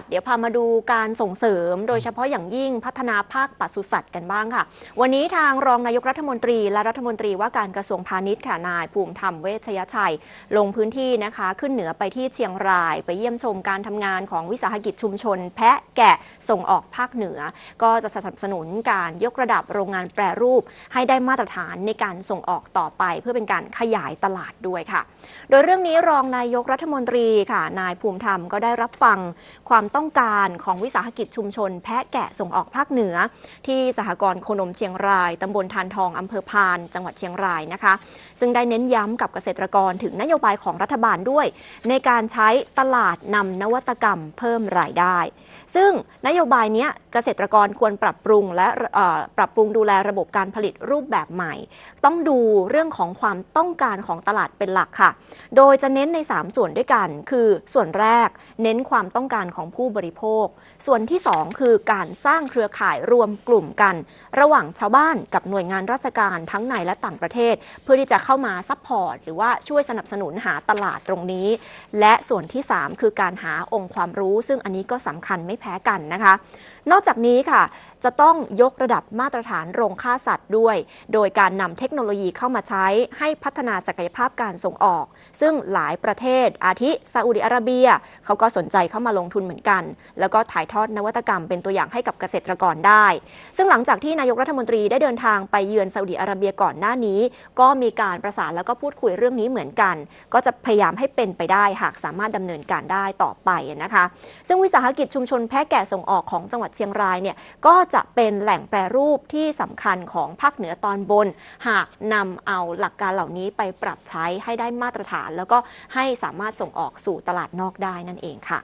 ตว์เดี๋ยวพามาดูการส่งเสริมโดยเฉพาะอย่างยิ่งพัฒนาภาคปศุสัตว์กันบ้างค่ะ วันนี้ทางรองนายกรัฐมนตรีและรัฐมนตรีว่าการกระทรวงพาณิชย์ค่ะนายภูมิธรรมเวชยชัย ลงพื้นที่นะคะขึ้นเหนือไปที่เชียงรายไปเยี่ยมชมการทำงานของวิสาหกิจชุมชน แพะแกะส่งออกภาคเหนือ ก็จะสนับสนุนการยกระดับโรงงานแปรรูป ให้ได้มาตรฐานในการส่งออกต่อไปเพื่อเป็นการขยายตลาดด้วยค่ะ โดยเรื่องนี้รองนายกรัฐมนตรีค่ะนายภูมิธรรมก็ได้รับฟังความต้องการของวิสาหกิจชุมชน แพะแกะส่งออกภาคเหนือ ที่สหกรณ์โคนมเชียงราย ตำบลทานทอง อำเภอพานจังหวัดเชียงรายนะคะ ซึ่งได้เน้นย้ำกับเกษตรกรถึงนโยบายของรัฐบาลด้วย ในการใช้ตลาดนำนวัตกรรมเพิ่มรายได้ ซึ่งนโยบายนี้เกษตรกรควรปรับปรุงและปรับปรุงดูแลระบบการผลิตรูปแบบใหม่ ต้องดูเรื่องของความต้องการของตลาดเป็นหลักค่ะ โดยจะเน้นใน 3 ส่วนด้วยกัน คือส่วนแรกเน้นความต้องการของผู้บริโภค ส่วนที่ 2 คือการสร้างเครือข่ายรวมกลุ่มกันระหว่างชาวบ้านกับหน่วยงานราชการทั้งในและต่างประเทศเพื่อที่จะเข้ามาซัพพอร์ตหรือว่าช่วยสนับสนุนหาตลาดตรงนี้ และส่วนที่ 3 คือการหาองค์ความรู้ ซึ่งอันนี้ก็สำคัญไม่แพ้กันนะคะ นอกจากนี้ค่ะจะต้องยกระดับมาตรฐานโรงฆ่าสัตว์ด้วย โดยการนำเทคโนโลยีเข้ามาใช้ให้พัฒนาศักยภาพการส่งออก ซึ่งหลายประเทศอาทิซาอุดิอาระเบียเขาก็สนใจเข้ามาลงทุนเหมือนอนกันแล้วก็ถ่ายทอดนวัตกรรม เป็นตัวอย่างให้กับเกษตรกรได้ ซึ่งหลังจากที่นายกรัฐมนตรีได้เดินทางไปเยือนซาอุดีอาระเบียก่อนหน้านี้ ก็มีการประสานแล้วก็พูดคุยเรื่องนี้เหมือนกัน ก็จะพยายามให้เป็นไปได้ หากสามารถดำเนินการได้ต่อไปนะคะ ซึ่งวิสาหกิจชุมชนแพะแกะส่งออกของจังหวัดเชียงรายเนี่ยก็จะเป็นแหล่งแปรรูปที่สำคัญของภาคเหนือตอนบน หากนำเอาหลักการเหล่านี้ไปปรับใช้ให้ได้มาตรฐาน แล้วก็ให้สามารถส่งออกสู่ตลาดนอกได้นั่นเองค่ะ